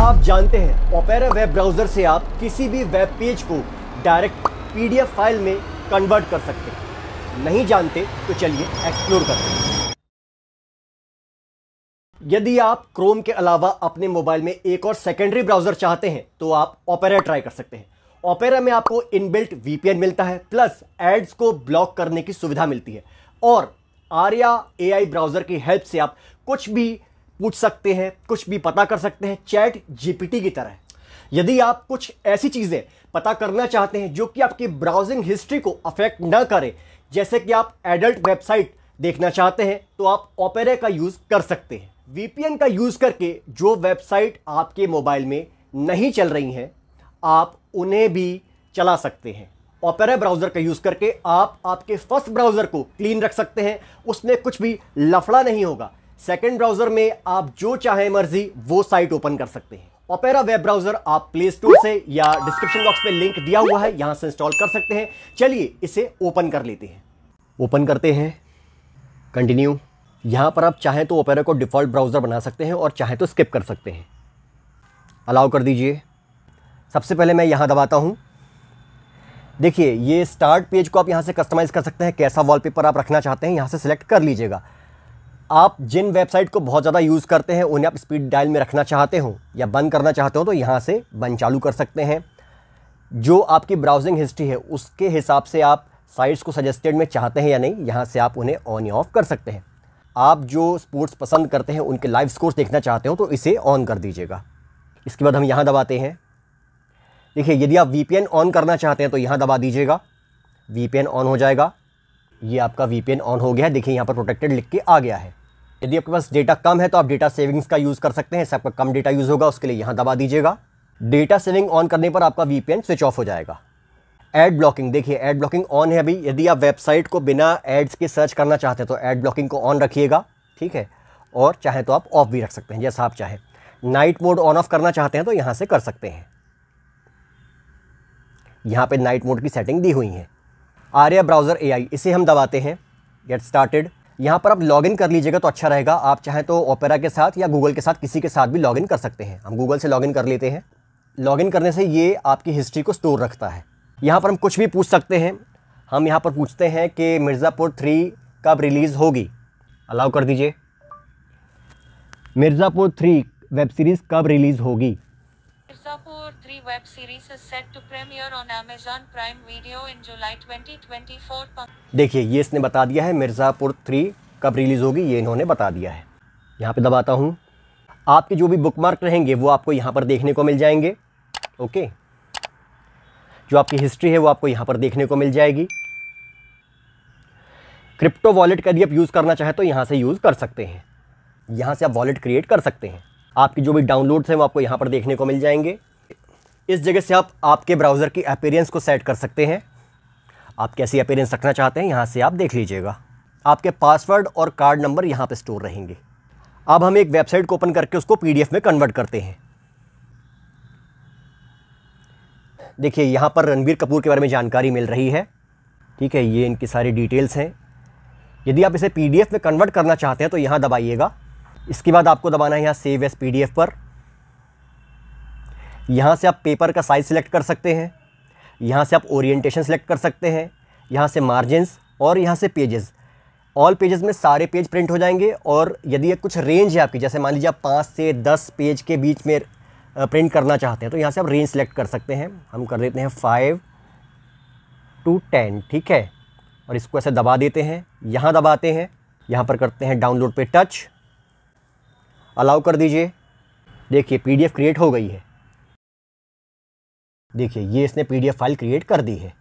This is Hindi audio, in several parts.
क्या आप जानते हैं ओपेरा वेब ब्राउज़र से आप किसी भी वेब पेज को डायरेक्ट पीडीएफ फाइल में कन्वर्ट कर सकते हैं नहीं जानते तो चलिए एक्सप्लोर करते हैं यदि आप क्रोम के अलावा अपने मोबाइल में एक और सेकेंडरी ब्राउज़र चाहते हैं तो आप ओपेरा ट्राई कर सकते हैं ओपेरा में आपको इनबिल्ट वीपीएन मिलता है प्लस एड्स को ब्लॉक करने की सुविधा मिलती है और आर्या एआई ब्राउज़र की हेल्प से आप कुछ भी पूछ सकते हैं कुछ भी पता कर सकते हैं चैट जीपीटी की तरह यदि आप कुछ ऐसी चीज़ें पता करना चाहते हैं जो कि आपकी ब्राउजिंग हिस्ट्री को अफेक्ट न करे जैसे कि आप एडल्ट वेबसाइट देखना चाहते हैं तो आप ओपेरा का यूज़ कर सकते हैं वीपीएन का यूज़ करके जो वेबसाइट आपके मोबाइल में नहीं चल रही हैं आप उन्हें भी चला सकते हैं ओपेरा ब्राउज़र का यूज़ करके आप आपके फर्स्ट ब्राउज़र को क्लीन रख सकते हैं उसमें कुछ भी लफड़ा नहीं होगा सेकेंड ब्राउजर में आप जो चाहे मर्जी वो साइट ओपन कर सकते हैं ओपेरा वेब ब्राउजर आप प्ले स्टोर से या डिस्क्रिप्शन बॉक्स में लिंक दिया हुआ है यहां से इंस्टॉल कर सकते हैं चलिए इसे ओपन कर लेते हैं ओपन करते हैं कंटिन्यू यहां पर आप चाहें तो ओपेरा को डिफ़ॉल्ट ब्राउज़र बना सकते हैं और चाहें तो स्किप कर सकते हैं अलाउ कर दीजिए सबसे पहले मैं यहां दबाता हूँ देखिए ये स्टार्ट पेज को आप यहां से कस्टमाइज़ कर सकते हैं कैसा वॉलपेपर आप रखना चाहते हैं यहां से सिलेक्ट कर लीजिएगा आप जिन वेबसाइट को बहुत ज़्यादा यूज़ करते हैं उन्हें आप स्पीड डायल में रखना चाहते हो या बंद करना चाहते हो तो यहाँ से बंद चालू कर सकते हैं जो आपकी ब्राउजिंग हिस्ट्री है उसके हिसाब से आप साइट्स को सजेस्टेड में चाहते हैं या नहीं यहाँ से आप उन्हें ऑन या ऑफ कर सकते हैं आप जो स्पोर्ट्स पसंद करते हैं उनके लाइव स्कोर्स देखना चाहते हो तो इसे ऑन कर दीजिएगा इसके बाद हम यहाँ दबाते हैं देखिए यदि आप वी ऑन करना चाहते हैं तो यहाँ दबा दीजिएगा वी ऑन हो जाएगा ये आपका वी ऑन हो गया है देखिए यहाँ पर प्रोटेक्टेड लिख के आ गया है यदि आपके पास डेटा कम है तो आप डेटा सेविंग्स का यूज़ कर सकते हैं इससे आपका कम डेटा यूज़ होगा उसके लिए यहाँ दबा दीजिएगा डेटा सेविंग ऑन करने पर आपका वी स्विच ऑफ हो जाएगा एड ब्लॉकिंग देखिए एड ब्लॉकिंग ऑन है अभी यदि आप वेबसाइट को बिना एड्स के सर्च करना चाहते हैं तो एड ब्लॉकिंग को ऑन रखिएगा ठीक है और चाहे तो आप ऑफ भी रख सकते हैं जैसा आप चाहें नाइट मोड ऑन ऑफ करना चाहते हैं तो यहाँ से कर सकते हैं यहाँ पे नाइट मोड की सेटिंग दी हुई है आर्या ब्राउज़र एआई इसे हम दबाते हैं गेट स्टार्टेड यहाँ पर आप लॉगिन कर लीजिएगा तो अच्छा रहेगा आप चाहें तो ओपेरा के साथ या गूगल के साथ किसी के साथ भी लॉगिन कर सकते हैं हम गूगल से लॉगिन कर लेते हैं लॉगिन करने से ये आपकी हिस्ट्री को स्टोर रखता है यहाँ पर हम कुछ भी पूछ सकते हैं हम यहाँ पर पूछते हैं कि मिर्ज़ापुर थ्री कब रिलीज़ होगी अलाउ कर दीजिए मिर्ज़ापुर थ्री वेब सीरीज़ कब रिलीज़ होगी web series is set to premiere on Amazon Prime Video in July 2024. देखिए ये इसने बता दिया है मिर्ज़ापुर थ्री कब रिलीज़ होगी ये इन्होंने बता दिया है यहाँ पे दबाता हूँ आपके जो भी बुकमार्क रहेंगे वो आपको यहाँ पर देखने को मिल जाएंगे ओके जो आपकी हिस्ट्री है वो आपको यहाँ पर देखने को मिल जाएगी क्रिप्टो वॉलेट का यदि आप यूज़ करना चाहें तो यहाँ से यूज़ कर सकते हैं यहाँ से आप वॉलेट क्रिएट कर सकते हैं आपकी जो भी डाउनलोड्स हैं वो आपको यहाँ पर देखने को मिल जाएंगे इस जगह से आप आपके ब्राउज़र की अपेरेंस को सेट कर सकते हैं आप कैसी अपीरेंस रखना चाहते हैं यहाँ से आप देख लीजिएगा आपके पासवर्ड और कार्ड नंबर यहाँ पर स्टोर रहेंगे अब हम एक वेबसाइट को ओपन करके उसको पी में कन्वर्ट करते हैं देखिए यहाँ पर रणबीर कपूर के बारे में जानकारी मिल रही है ठीक है ये इनकी सारी डिटेल्स हैं यदि आप इसे पीडीएफ में कन्वर्ट करना चाहते हैं तो यहाँ दबाइएगा इसके बाद आपको दबाना है यहाँ सेव एस पीडीएफ पर यहाँ से आप पेपर का साइज़ सिलेक्ट कर सकते हैं यहाँ से आप ओरिएंटेशन सिलेक्ट कर सकते हैं यहाँ से मार्जिनस और यहाँ से पेजेस ऑल पेजेस में सारे पेज प्रिंट हो जाएंगे और यदि कुछ रेंज है आपकी जैसे मान लीजिए आप पाँच से दस पेज के बीच में प्रिंट करना चाहते हैं तो यहाँ से आप रेंज सेलेक्ट कर सकते हैं हम कर देते हैं फाइव टू टेन ठीक है और इसको ऐसे दबा देते हैं यहाँ दबाते हैं यहाँ पर करते हैं डाउनलोड पे टच अलाउ कर दीजिए देखिए पीडीएफ क्रिएट हो गई है देखिए ये इसने पी फाइल क्रिएट कर दी है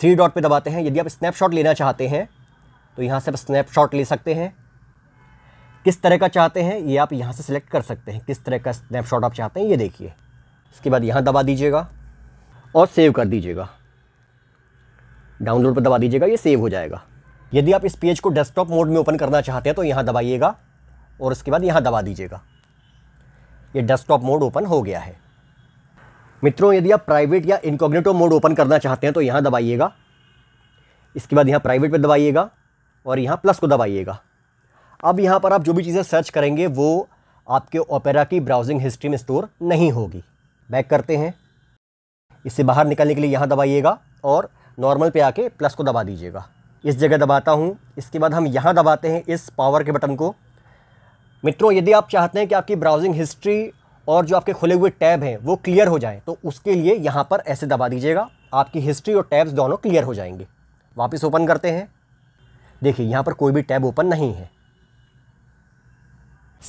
थ्री डॉट पर दबाते हैं यदि आप स्नैपशॉट लेना चाहते हैं तो यहाँ से आप स्नैपशॉट ले सकते हैं किस तरह का चाहते हैं ये आप यहाँ से सिलेक्ट कर सकते हैं किस तरह का स्नैपशॉट आप चाहते हैं ये देखिए इसके बाद यहाँ दबा दीजिएगा और सेव कर दीजिएगा डाउनलोड पर दबा दीजिएगा ये सेव हो जाएगा यदि आप इस पेज को डेस्कटॉप मोड में ओपन करना चाहते हैं तो यहाँ दबाइएगा और उसके बाद यहाँ दबा दीजिएगा ये डेस्कटॉप मोड ओपन हो गया है मित्रों यदि आप प्राइवेट या इनकॉग्नेटो मोड ओपन करना चाहते हैं तो यहाँ दबाइएगा इसके बाद यहाँ प्राइवेट पर दबाइएगा और यहाँ प्लस को दबाइएगा अब यहाँ पर आप जो भी चीज़ें सर्च करेंगे वो आपके ओपेरा की ब्राउजिंग हिस्ट्री में स्टोर नहीं होगी बैक करते हैं इससे बाहर निकलने के लिए यहाँ दबाइएगा और नॉर्मल पे आके प्लस को दबा दीजिएगा इस जगह दबाता हूँ इसके बाद हम यहाँ दबाते हैं इस पावर के बटन को मित्रों यदि आप चाहते हैं कि आपकी ब्राउजिंग हिस्ट्री और जो आपके खुले हुए टैब हैं वो क्लियर हो जाएँ तो उसके लिए यहाँ पर ऐसे दबा दीजिएगा आपकी हिस्ट्री और टैब्स दोनों क्लियर हो जाएंगे वापस ओपन करते हैं देखिए यहाँ पर कोई भी टैब ओपन नहीं है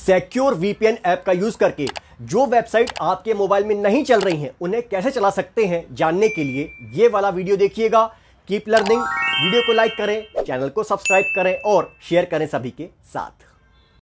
सिक्योर वीपीएन ऐप का यूज करके जो वेबसाइट आपके मोबाइल में नहीं चल रही हैं उन्हें कैसे चला सकते हैं जानने के लिए ये वाला वीडियो देखिएगा कीप लर्निंग वीडियो को लाइक करें चैनल को सब्सक्राइब करें और शेयर करें सभी के साथ